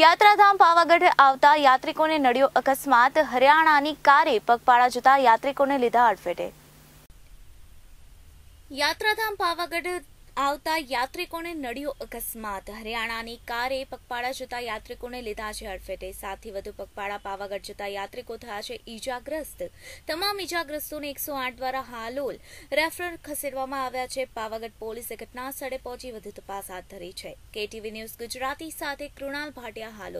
યાત્રાધામ પાવાગઢ આવતા યાત્રિકોને નડ્યો અકસ્માત હરિયાણાની કારે પગપાળા જતા યાત્રિકોને લીધા અડફેટે યાત્રાધામ પાવાગઢ આવતા યાત્રિકોને નડ્યો અકસ્માત હરિયાણાની કારે પગપાળા જતા યાત્રિકોને લીધા છે હડફેટે સાતથી વધુ પગપાળા પાવાગઢ જતા યાત્રિકો થયા છે ઈજાગ્રસ્ત તમામ ઈજાગ્રસ્તોને એકસો આઠ દ્વારા હાલોલ રેફરલ ખસેડવામાં આવ્યા છે પાવાગઢ પોલીસે ઘટના સ્થળે પહોંચી વધુ તપાસ હાથ ધરી છે કેટીવી ન્યૂઝ ગુજરાતી સાથે કૃણાલ ભાટિયા હાલો